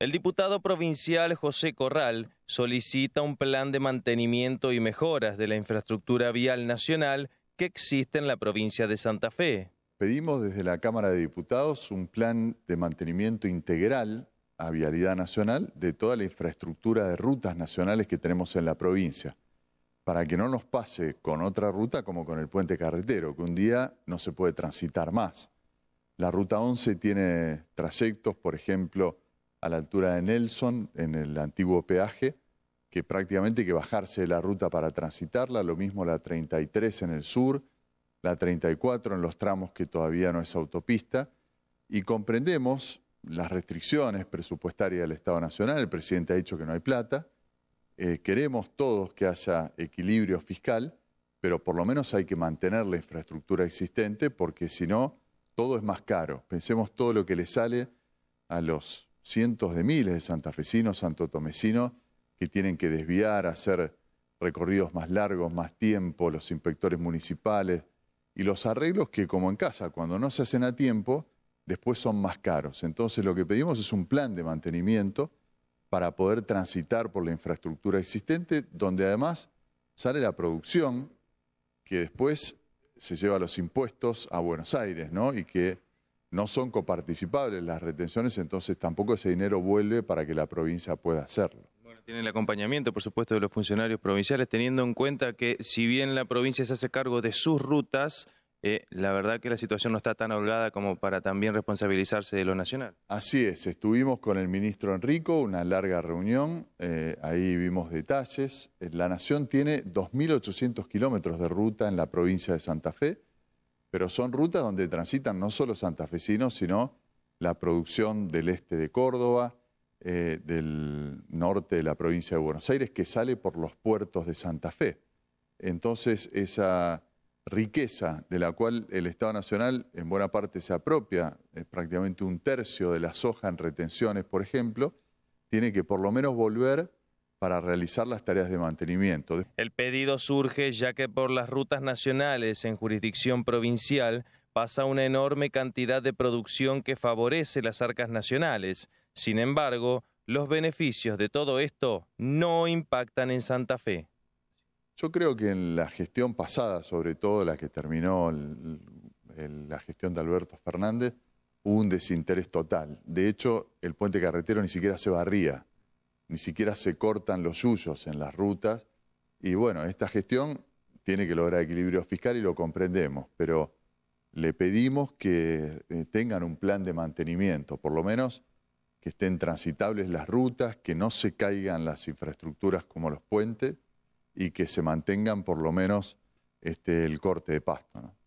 El diputado provincial José Corral solicita un plan de mantenimiento y mejoras de la infraestructura vial nacional que existe en la provincia de Santa Fe. Pedimos desde la Cámara de Diputados un plan de mantenimiento integral a vialidad nacional de toda la infraestructura de rutas nacionales que tenemos en la provincia, para que no nos pase con otra ruta como con el puente carretero, que un día no se puede transitar más. La ruta 11 tiene trayectos, por ejemplo, a la altura de Nelson, en el antiguo peaje, que prácticamente hay que bajarse de la ruta para transitarla, lo mismo la 33 en el sur, la 34 en los tramos que todavía no es autopista, y comprendemos las restricciones presupuestarias del Estado Nacional, el presidente ha dicho que no hay plata, eh, queremos todos que haya equilibrio fiscal, pero por lo menos hay que mantener la infraestructura existente porque si no, todo es más caro. Pensemos todo lo que le sale a los cientos de miles de santafesinos, santotomecinos, que tienen que desviar, hacer recorridos más largos, más tiempo, los inspectores municipales y los arreglos que, como en casa, cuando no se hacen a tiempo, después son más caros. Entonces lo que pedimos es un plan de mantenimiento para poder transitar por la infraestructura existente, donde además sale la producción que después se lleva los impuestos a Buenos Aires, ¿no? Y que no son coparticipables las retenciones, entonces tampoco ese dinero vuelve para que la provincia pueda hacerlo. tiene el acompañamiento, por supuesto, de los funcionarios provinciales, teniendo en cuenta que si bien la provincia se hace cargo de sus rutas, eh, la verdad que la situación no está tan holgada como para también responsabilizarse de lo nacional. Así es, estuvimos con el ministro Enrico, una larga reunión, eh, ahí vimos detalles. Eh, la nación tiene 2.800 kilómetros de ruta en la provincia de Santa Fe, pero son rutas donde transitan no solo santafesinos, sino la producción del este de Córdoba, eh, del norte de la provincia de Buenos Aires, que sale por los puertos de Santa Fe. Entonces, esa riqueza de la cual el Estado Nacional en buena parte se apropia, es prácticamente un tercio de la soja en retenciones, por ejemplo, tiene que por lo menos volver para realizar las tareas de mantenimiento. El pedido surge ya que por las rutas nacionales en jurisdicción provincial pasa una enorme cantidad de producción que favorece las arcas nacionales. Sin embargo, los beneficios de todo esto no impactan en Santa Fe. Yo creo que en la gestión pasada, sobre todo la que terminó la gestión de Alberto Fernández, hubo un desinterés total. De hecho, el puente carretero ni siquiera se barría ni siquiera se cortan los suyos en las rutas. Y bueno, esta gestión tiene que lograr equilibrio fiscal y lo comprendemos, pero le pedimos que eh, tengan un plan de mantenimiento, por lo menos que estén transitables las rutas, que no se caigan las infraestructuras como los puentes y que se mantengan por lo menos este, el corte de pasto. ¿no?